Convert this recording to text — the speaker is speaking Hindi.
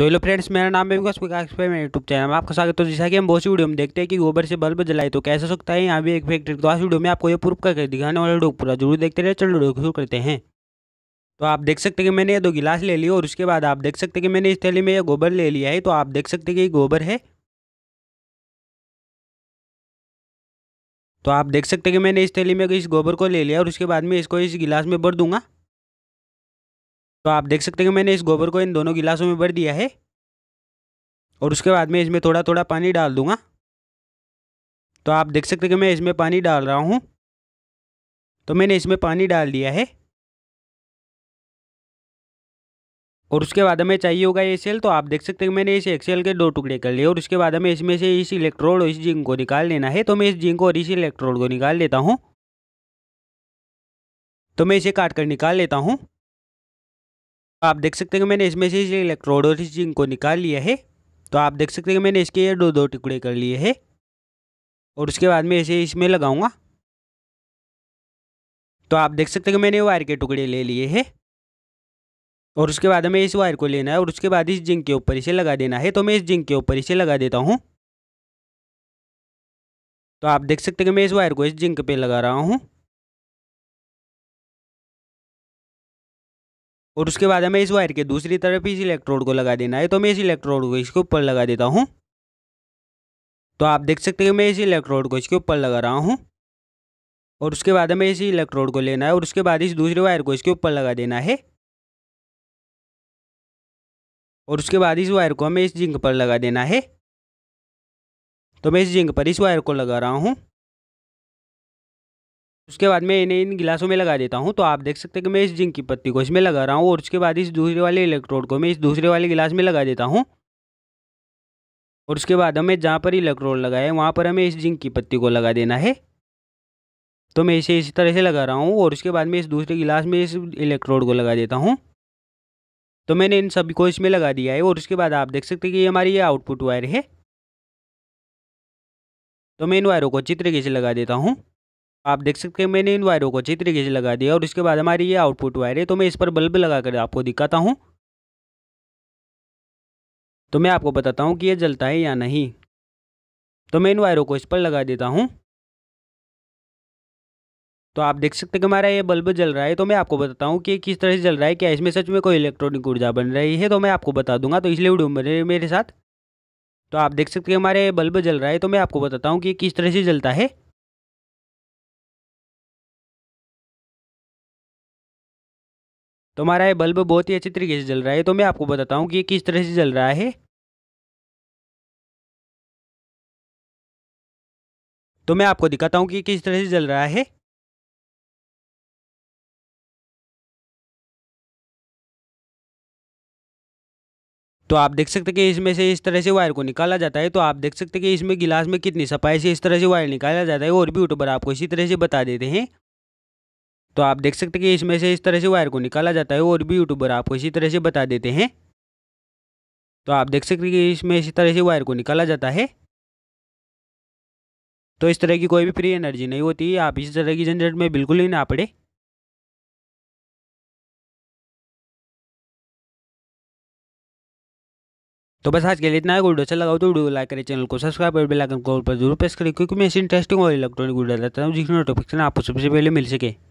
तो हेलो फ्रेंड्स मेरा नाम है विकास मेरे यूट्यूब चैनल में आपका स्वागत तो जैसा कि हम बहुत सी वीडियो में देखते हैं कि गोबर से बल्ब जलाए तो कैसे सकता है यहाँ भी एक फैक्ट्री तो आज वीडियो में आपको ये प्रूफ करके दिखाने वाले वीडियो पूरा जरूर देखते रहे चलो वीडियो शुरू करते हैं तो आप देख सकते हैं कि मैंने ये दो गिलास ले लिया और उसके बाद आप देख सकते हैं कि मैंने इस थैली में यह गोबर ले लिया है तो आप देख सकते हैं कि ये गोबर है तो आप देख सकते हैं कि मैंने इस थैली में इस गोबर को ले लिया और उसके बाद में इसको इस गिलास में भर दूंगा तो आप देख सकते हैं कि मैंने इस गोबर को इन दोनों गिलासों में भर दिया है और उसके बाद में इसमें थोड़ा थोड़ा पानी डाल दूंगा तो आप देख सकते हैं कि मैं इसमें पानी डाल रहा हूँ तो मैंने इसमें पानी डाल दिया है और उसके बाद हमें चाहिए होगा ये सेल तो आप देख सकते हैं मैंने इस एक्सेल के दो टुकड़े कर लिए और उसके बाद हमें इसमें से इस इलेक्ट्रोड और इस जिंक को निकाल लेना है तो मैं इस जिंक और इस इलेक्ट्रोड को निकाल लेता हूँ तो मैं इसे काट कर निकाल लेता हूँ आप देख सकते हैं कि मैंने इसमें से इस इलेक्ट्रोड और इस जिंक को निकाल लिया है तो आप देख सकते हैं कि मैंने इसके ये दो दो टुकड़े कर लिए हैं और उसके बाद में इसे इसमें लगाऊंगा तो आप देख सकते हैं कि मैंने वायर के टुकड़े ले लिए हैं और उसके बाद हमें इस वायर को लेना है और उसके बाद इस जिंक के ऊपर इसे लगा देना है तो मैं इस जिंक के ऊपर इसे लगा देता हूँ तो आप देख सकते हैं कि मैं इस वायर को इस जिंक पे लगा रहा हूँ और उसके बाद हमें इस वायर के दूसरी तरफ इस इलेक्ट्रोड को लगा देना है तो मैं इस इलेक्ट्रोड को इसके ऊपर लगा देता हूँ तो आप देख सकते हैं मैं इस इलेक्ट्रोड को इसके ऊपर लगा रहा हूँ और उसके बाद हमें इसी इलेक्ट्रोड को लेना है और उसके बाद इस दूसरे वायर को इसके ऊपर लगा देना है और उसके बाद इस वायर को हमें इस जिंक पर लगा देना है तो मैं इस जिंक पर इस वायर को लगा रहा हूँ उसके बाद मैं इन्हें इन गिलासों में लगा देता हूँ तो आप देख सकते हैं कि मैं इस जिंक की पत्ती को इसमें लगा रहा हूँ और उसके बाद इस दूसरे वाले इलेक्ट्रोड को मैं इस दूसरे वाले गिलास में लगा देता हूँ और उसके बाद हमें जहाँ पर इलेक्ट्रोड लगाया है वहाँ पर हमें इस जिंक की पत्ती को लगा देना है तो मैं इसे इसी तरह से लगा रहा हूँ और उसके बाद मैं इस दूसरे गिलास में इस इलेक्ट्रोड को लगा देता हूँ तो मैंने इन सभी को इसमें लगा दिया है और उसके बाद आप देख सकते हैं कि ये हमारी ये आउटपुट वायर है तो मैं इन वायरों को अच्छी तरीके से लगा देता हूँ आप देख सकते हैं मैंने इन वायरों को अच्छी तरीके से लगा दिया और उसके बाद हमारी ये आउटपुट वायर है तो मैं इस पर बल्ब लगा कर आपको दिखाता हूँ तो मैं आपको बताता हूँ कि ये जलता है या नहीं तो मैं इन वायरों को इस पर लगा देता हूँ तो आप देख सकते हैं कि हमारा ये बल्ब जल रहा है तो मैं आपको बताता हूँ कि किस तरह से जल रहा है क्या इसमें सच में कोई इलेक्ट्रॉनिक ऊर्जा बन रही है तो मैं आपको बता दूंगा तो इसलिए वीडियो बने मेरे साथ तो आप देख सकते हैं हमारे बल्ब जल रहा है तो मैं आपको बताता हूँ कि किस तरह से जलता है तो हमारा ये बल्ब बहुत ही अच्छी तरीके से जल रहा है तो मैं आपको बताता हूँ कि ये किस तरह से जल रहा है तो मैं आपको दिखाता हूँ कि किस तरह से जल रहा है तो आप देख सकते कि इसमें से इस तरह से वायर को निकाला जाता है तो आप देख सकते कि इसमें गिलास में कितनी सफाई से इस तरह से वायर निकाला जाता है और भी यूट्यूबर आपको इसी तरह से बता देते हैं तो आप देख सकते हैं कि इसमें से इस तरह से वायर को निकाला जाता है और भी यूट्यूबर आपको इसी तरह से बता देते हैं तो आप देख सकते हैं कि इसमें इसी तरह से वायर को निकाला जाता है तो इस तरह की कोई भी फ्री एनर्जी नहीं होती आप इस तरह की झंझट में बिल्कुल ही ना पड़े तो बस आज के लिए इतना है वीडियो अच्छा लगा तो वीडियो लाइक करें चैनल को सब्सक्राइब और बेल आइकन को पर जरूर प्रेस करें क्योंकि मैं इस इंटरेस्टिंग और इलेक्ट्रॉनिक वीडियो रहता हूँ जिसकी नोटिफिकेशन आपको सबसे पहले मिल सके